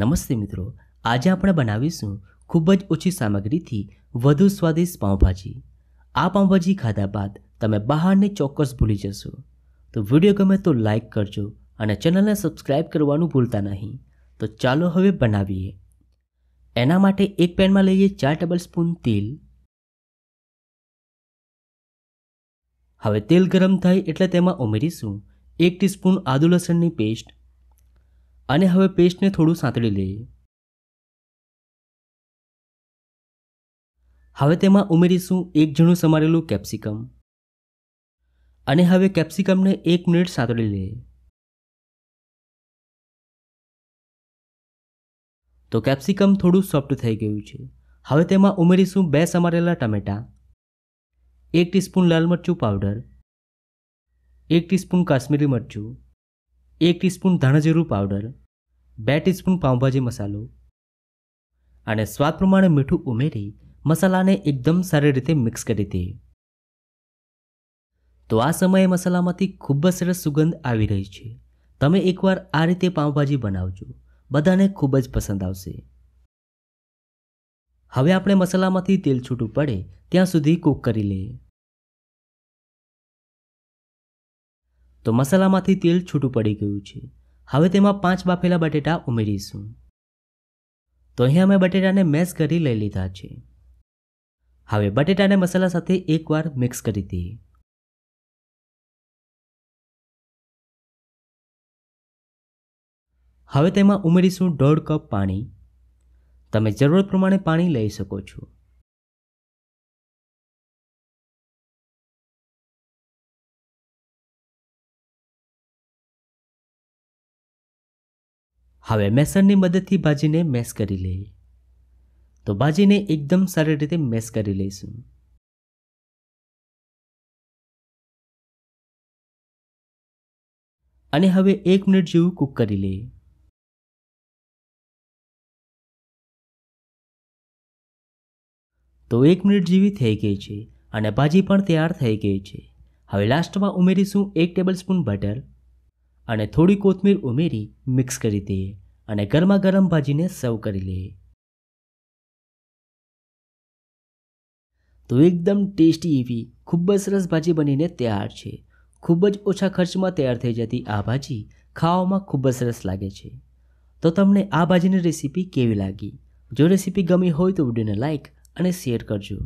નમસ્તે મિત્રો આજે આપણે બનાવીશું ખૂબ જ ઓછી સામગ્રીથી વધુ સ્વાદિષ્ટ પાઉંભાજી આ પાઉંભાજી ખાધા બાદ તમે બહારને ચોક્કસ ભૂલી જશો તો વિડીયો ગમે તો લાઇક કરજો અને ચેનલને સબસ્ક્રાઇબ કરવાનું ભૂલતા નહીં તો ચાલો હવે બનાવીએ એના માટે એક પેનમાં લઈએ ચાર ટેબલ સ્પૂન તેલ હવે તેલ ગરમ થાય એટલે તેમાં ઉમેરીશું એક ટીસ્પૂન આદુ લસણની પેસ્ટ અને હવે પેસ્ટને થોડું સાંતળી લઈએ હવે તેમાં ઉમેરીશું એક ઝીણું સમારેલું કેપ્સિકમ અને હવે કેપ્સિકમને એક મિનિટ સાંતળી લઈએ તો કેપ્સિકમ થોડું સોફ્ટ થઈ ગયું છે હવે તેમાં ઉમેરીશું બે સમારેલા ટમેટાં એક ટીસ્પૂન લાલ મરચું પાવડર એક ટીસ્પૂન કાશ્મીરી મરચું એક ટીસ્પૂન ધાણાજીરું પાવડર બે ટીસ્પૂન પાઉંભાજી મસાલો અને સ્વાદ પ્રમાણે મીઠું ઉમેરી મસાલાને એકદમ સારી રીતે મિક્સ કરી દે તો આ સમયે મસાલામાંથી ખૂબ જ સરસ સુગંધ આવી રહી છે તમે એકવાર આ રીતે પાઉંભાજી બનાવજો બધાને ખૂબ જ પસંદ આવશે હવે આપણે મસાલામાંથી તેલ છૂટું પડે ત્યાં સુધી કૂક કરી લઈએ તો મસાલામાંથી તેલ છૂટું પડી ગયું છે હવે તેમાં પાંચ બાફેલા બટેટા ઉમેરીશું તો અહીંયા મેં બટેટાને મેશ કરી લઈ લીધા છે હવે બટેટાને મસાલા સાથે એકવાર મિક્સ કરી દઈએ હવે તેમાં ઉમેરીશું દોઢ કપ પાણી તમે જરૂરત પ્રમાણે પાણી લઈ શકો છો હવે મેસરની મદદથી ભાજીને મેસ કરી લઈએ તો ભાજીને એકદમ સારી રીતે મેસ કરી લઈશું અને હવે એક મિનિટ જેવું કૂક કરી લઈએ તો એક મિનિટ જેવી થઈ ગઈ છે અને ભાજી પણ તૈયાર થઈ ગઈ છે હવે લાસ્ટમાં ઉમેરીશું એક ટેબલ સ્પૂન બટર અને થોડી કોથમીર ઉમેરી મિક્સ કરી દઈએ અને ગરમા ગરમ ભાજીને સર્વ કરી લઈએ તો એકદમ ટેસ્ટી એવી ખૂબ જ સરસ ભાજી બનીને તૈયાર છે ખૂબ જ ઓછા ખર્ચમાં તૈયાર થઈ જતી આ ભાજી ખાવામાં ખૂબ જ સરસ લાગે છે તો તમને આ ભાજીની રેસીપી કેવી લાગી જો રેસીપી ગમી હોય તો વિડીયોને લાઇક અને શેર કરજો